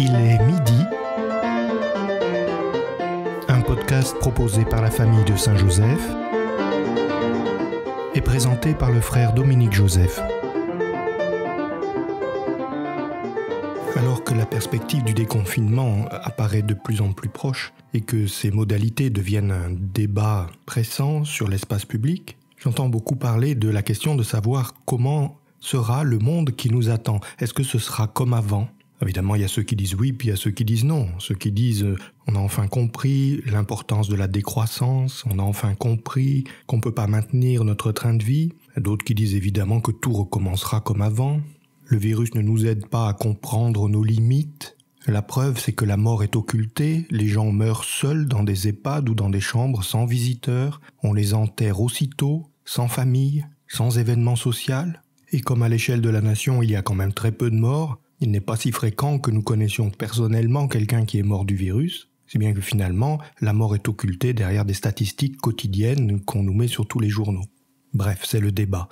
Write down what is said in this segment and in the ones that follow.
Il est midi. Un podcast proposé par la famille de Saint-Joseph et présenté par le frère Dominique Joseph. Alors que la perspective du déconfinement apparaît de plus en plus proche et que ses modalités deviennent un débat pressant sur l'espace public, j'entends beaucoup parler de la question de savoir comment sera le monde qui nous attend. Est-ce que ce sera comme avant Évidemment, il y a ceux qui disent oui, puis il y a ceux qui disent non. Ceux qui disent euh, on a enfin compris l'importance de la décroissance, on a enfin compris qu'on ne peut pas maintenir notre train de vie. D'autres qui disent évidemment que tout recommencera comme avant. Le virus ne nous aide pas à comprendre nos limites. La preuve, c'est que la mort est occultée, les gens meurent seuls dans des EHPAD ou dans des chambres sans visiteurs, on les enterre aussitôt, sans famille, sans événement social. Et comme à l'échelle de la nation, il y a quand même très peu de morts, il n'est pas si fréquent que nous connaissions personnellement quelqu'un qui est mort du virus, si bien que finalement, la mort est occultée derrière des statistiques quotidiennes qu'on nous met sur tous les journaux. Bref, c'est le débat.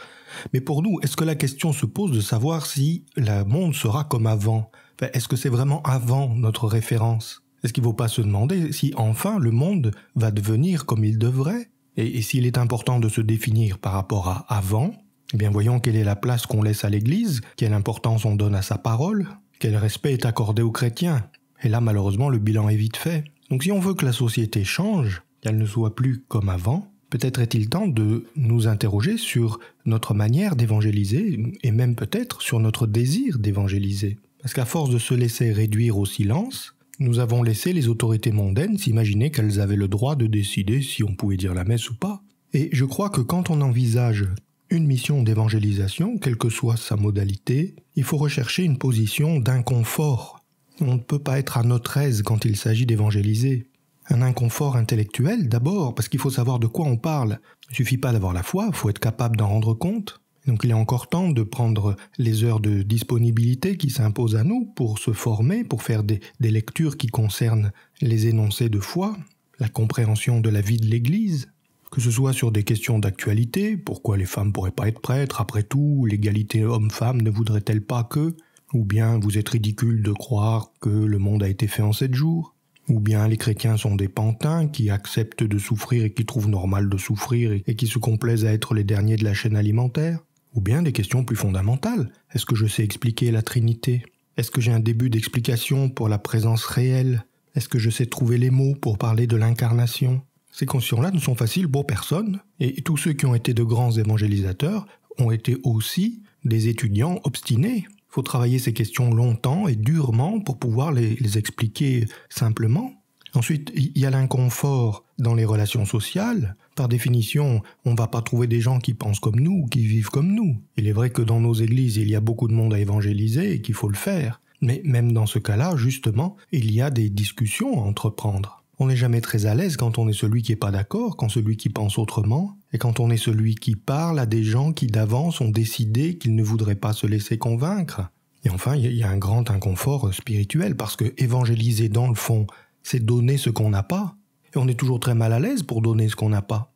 Mais pour nous, est-ce que la question se pose de savoir si le monde sera comme avant Est-ce que c'est vraiment avant notre référence Est-ce qu'il ne faut pas se demander si enfin le monde va devenir comme il devrait et s'il est important de se définir par rapport à avant, eh bien voyons quelle est la place qu'on laisse à l'Église, quelle importance on donne à sa parole, quel respect est accordé aux chrétiens. Et là malheureusement le bilan est vite fait. Donc si on veut que la société change, qu'elle ne soit plus comme avant, peut-être est-il temps de nous interroger sur notre manière d'évangéliser et même peut-être sur notre désir d'évangéliser. Parce qu'à force de se laisser réduire au silence, nous avons laissé les autorités mondaines s'imaginer qu'elles avaient le droit de décider si on pouvait dire la messe ou pas. Et je crois que quand on envisage une mission d'évangélisation, quelle que soit sa modalité, il faut rechercher une position d'inconfort. On ne peut pas être à notre aise quand il s'agit d'évangéliser. Un inconfort intellectuel d'abord, parce qu'il faut savoir de quoi on parle. Il ne suffit pas d'avoir la foi, il faut être capable d'en rendre compte. Donc il est encore temps de prendre les heures de disponibilité qui s'imposent à nous pour se former, pour faire des, des lectures qui concernent les énoncés de foi, la compréhension de la vie de l'Église, que ce soit sur des questions d'actualité, pourquoi les femmes pourraient pas être prêtres, après tout, l'égalité homme-femme ne voudrait-elle pas que, ou bien vous êtes ridicule de croire que le monde a été fait en sept jours, ou bien les chrétiens sont des pantins qui acceptent de souffrir et qui trouvent normal de souffrir et qui se complaisent à être les derniers de la chaîne alimentaire, ou bien des questions plus fondamentales. Est-ce que je sais expliquer la Trinité Est-ce que j'ai un début d'explication pour la présence réelle Est-ce que je sais trouver les mots pour parler de l'incarnation ces questions là ne sont faciles pour personne, et tous ceux qui ont été de grands évangélisateurs ont été aussi des étudiants obstinés. Il faut travailler ces questions longtemps et durement pour pouvoir les, les expliquer simplement. Ensuite, il y a l'inconfort dans les relations sociales. Par définition, on ne va pas trouver des gens qui pensent comme nous, qui vivent comme nous. Il est vrai que dans nos églises, il y a beaucoup de monde à évangéliser et qu'il faut le faire. Mais même dans ce cas-là, justement, il y a des discussions à entreprendre. On n'est jamais très à l'aise quand on est celui qui n'est pas d'accord, quand celui qui pense autrement, et quand on est celui qui parle à des gens qui d'avance ont décidé qu'ils ne voudraient pas se laisser convaincre. Et enfin, il y a un grand inconfort euh, spirituel, parce que évangéliser dans le fond, c'est donner ce qu'on n'a pas. Et on est toujours très mal à l'aise pour donner ce qu'on n'a pas.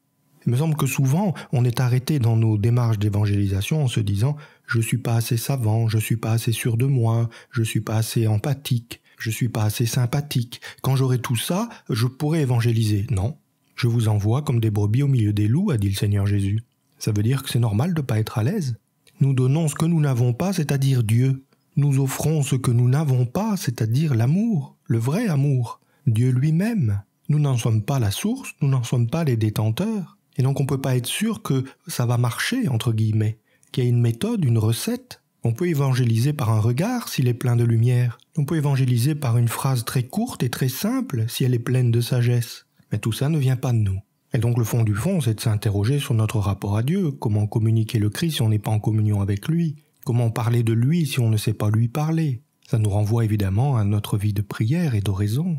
Il me semble que souvent, on est arrêté dans nos démarches d'évangélisation en se disant ⁇ je ne suis pas assez savant, je suis pas assez sûr de moi, je suis pas assez empathique, je suis pas assez sympathique. Quand j'aurai tout ça, je pourrai évangéliser. Non, je vous envoie comme des brebis au milieu des loups, a dit le Seigneur Jésus. Ça veut dire que c'est normal de ne pas être à l'aise. Nous donnons ce que nous n'avons pas, c'est-à-dire Dieu. Nous offrons ce que nous n'avons pas, c'est-à-dire l'amour, le vrai amour, Dieu lui-même. Nous n'en sommes pas la source, nous n'en sommes pas les détenteurs. Et donc on ne peut pas être sûr que ça va marcher, entre guillemets, qu'il y a une méthode, une recette. On peut évangéliser par un regard s'il est plein de lumière. On peut évangéliser par une phrase très courte et très simple si elle est pleine de sagesse. Mais tout ça ne vient pas de nous. Et donc le fond du fond, c'est de s'interroger sur notre rapport à Dieu. Comment communiquer le Christ si on n'est pas en communion avec lui Comment parler de lui si on ne sait pas lui parler Ça nous renvoie évidemment à notre vie de prière et d'oraison.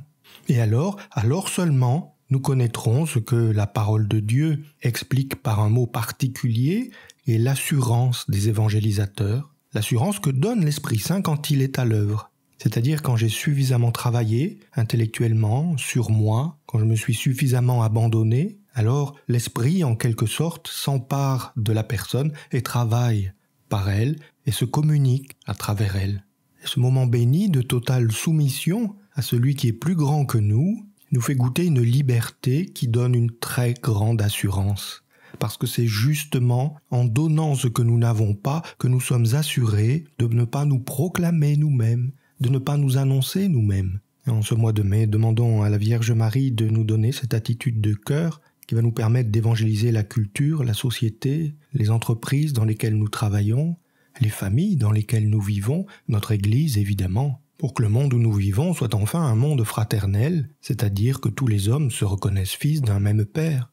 Et alors, alors seulement, nous connaîtrons ce que la parole de Dieu explique par un mot particulier et l'assurance des évangélisateurs l'assurance que donne l'Esprit Saint quand il est à l'œuvre. C'est-à-dire quand j'ai suffisamment travaillé intellectuellement sur moi, quand je me suis suffisamment abandonné, alors l'Esprit, en quelque sorte, s'empare de la personne et travaille par elle et se communique à travers elle. ce moment béni de totale soumission à celui qui est plus grand que nous nous fait goûter une liberté qui donne une très grande assurance parce que c'est justement en donnant ce que nous n'avons pas que nous sommes assurés de ne pas nous proclamer nous-mêmes, de ne pas nous annoncer nous-mêmes. En ce mois de mai, demandons à la Vierge Marie de nous donner cette attitude de cœur qui va nous permettre d'évangéliser la culture, la société, les entreprises dans lesquelles nous travaillons, les familles dans lesquelles nous vivons, notre Église évidemment, pour que le monde où nous vivons soit enfin un monde fraternel, c'est-à-dire que tous les hommes se reconnaissent fils d'un même Père,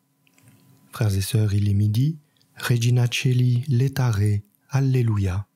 Frères et sœurs, il est midi. Regina Celli, Letare, Alléluia.